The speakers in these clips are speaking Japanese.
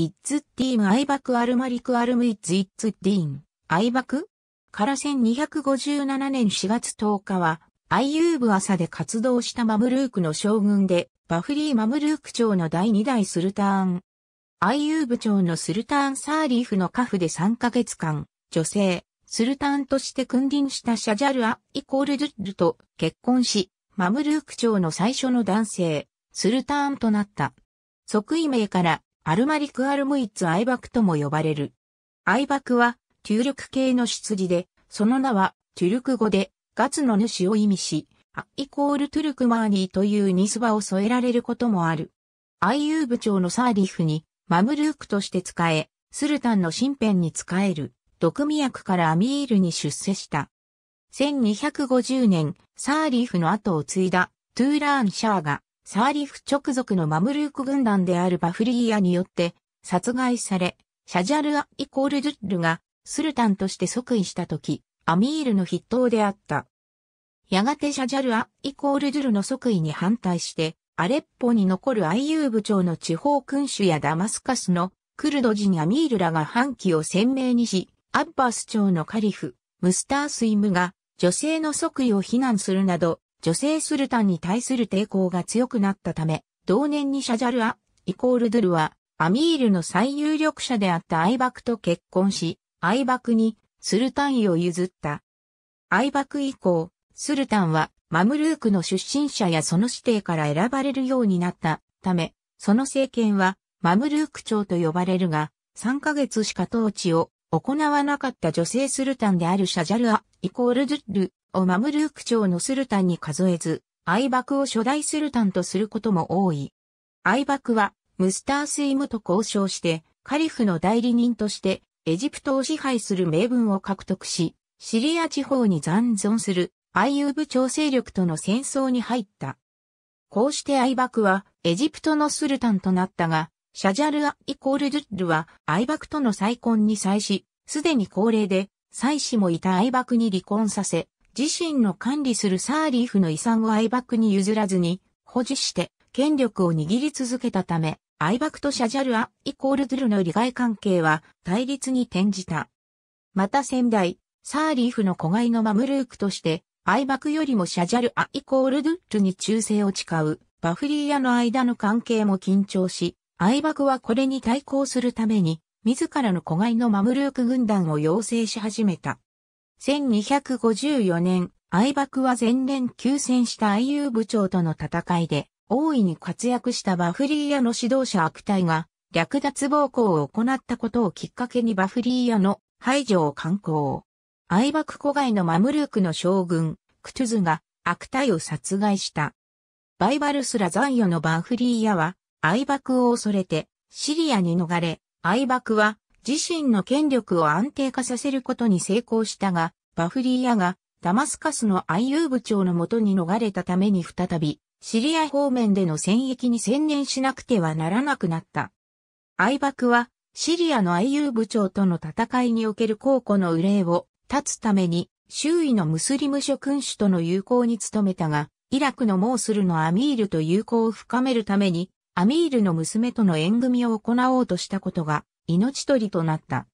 イッツティームアイバクアルマリクアルムイッツイッツディーン、アイバクから1257年4月10日は、アイユーブ朝で活動したマムルークの将軍で、バフリーマムルーク朝の第2代スルターン。アイユーブ朝のスルターンサーリーフのカフで3ヶ月間、女性、スルターンとして君臨したシャジャルア・イコールドゥッルと結婚し、マムルーク朝の最初の男性、スルターンとなった。即位名からアルマリク・アルムイッツ・アイバクとも呼ばれる。アイバクは、トゥルク系の羊で、その名は、トゥルク語で、ガツの主を意味し、アイコールトゥルクマーニーというニスバを添えられることもある。アイユー部長のサーリフに、マムルークとして使え、スルタンの身辺に使える、毒味役からアミールに出世した。1250年、サーリーフの後を継いだ、トゥーラーン・シャーが、サーリフ直属のマムルーク軍団であるバフリーヤによって殺害され、シャジャルア・イコール・ドゥッルがスルタンとして即位した時、アミールの筆頭であった。やがてシャジャルア・イコール・ドゥルの即位に反対して、アレッポに残る IU 部長の地方君主やダマスカスのクルド人アミールらが反旗を鮮明にし、アッバス朝のカリフ、ムスタースイムが女性の即位を非難するなど、女性スルタンに対する抵抗が強くなったため、同年にシャジャルア、イコールドゥルは、アミールの最有力者であったアイバクと結婚し、アイバクにスルタン位を譲った。アイバク以降、スルタンはマムルークの出身者やその指定から選ばれるようになったため、その政権はマムルーク朝と呼ばれるが、3ヶ月しか統治を行わなかった女性スルタンであるシャジャルア、イコールドゥルをマムルーク朝のスルタンに数えず、アイバクを初代スルタンとすることも多い。アイバクは、ムスタースイムと交渉して、カリフの代理人として、エジプトを支配する名分を獲得し、シリア地方に残存するアイユーブ調整力との戦争に入った。こうしてアイバクはエジプトのスルタンとなったが、シャジャルア・イコール・ドゥッルはアイバクとの再婚に際し、すでに高齢で、妻子もいたアイバクに離婚させ、自身の管理するサーリーフの遺産を愛爆に譲らずに保持して権力を握り続けたため、愛爆とシャジャルア・イコールドゥルの利害関係は対立に転じた。また先代、サーリーフの子飼いのマムルークとして、愛爆よりもシャジャルア・イコールドゥルに忠誠を誓う、バフリーヤの間の関係も緊張し、愛爆はこれに対抗するために、自らの子飼いのマムルーク軍団を養成し始めた。1254年、愛クは前年休戦した愛友部長との戦いで、大いに活躍したバフリーヤの指導者悪態が、略奪暴行を行ったことをきっかけにバフリーヤの排除を敢行。愛ク古外のマムルークの将軍、クトゥズが悪態を殺害した。バイバルスラ残余のバフリーヤは、愛クを恐れて、シリアに逃れ、愛クは自身の権力を安定化させることに成功したが、バフリーヤがダマスカスの IU 部長のもとに逃れたために再び、シリア方面での戦役に専念しなくてはならなくなった。愛爆は、シリアの IU 部長との戦いにおける候補の憂いを立つために、周囲のムスリム諸君主との友好に努めたが、イラクのモースルのアミールと友好を深めるために、アミールの娘との縁組を行おうとしたことが命取りとなった。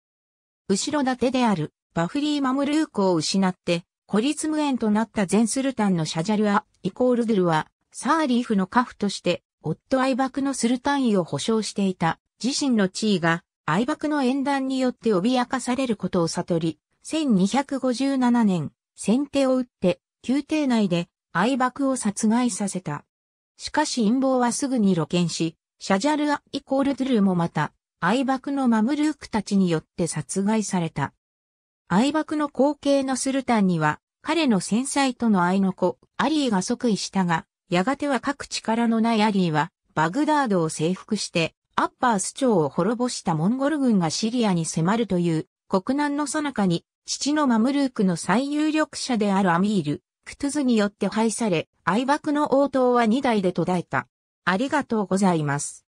後ろ盾であるバフリー・マムルークを失って、孤立無縁となった全スルタンのシャジャルア・イコールドゥルは、サーリーフの家父として、夫愛爆のスルタン位を保証していた自身の地位が愛爆の縁談によって脅かされることを悟り、1257年、先手を打って、宮廷内で愛爆を殺害させた。しかし陰謀はすぐに露見し、シャジャルア・イコールドゥルもまた、愛爆のマムルークたちによって殺害された。愛爆の後継のスルタンには、彼の繊細との愛の子、アリーが即位したが、やがては各力のないアリーは、バグダードを征服して、アッパース朝を滅ぼしたモンゴル軍がシリアに迫るという、国難の最中に、父のマムルークの最有力者であるアミール、クトゥズによって廃され、愛爆の応答は2代で途絶えた。ありがとうございます。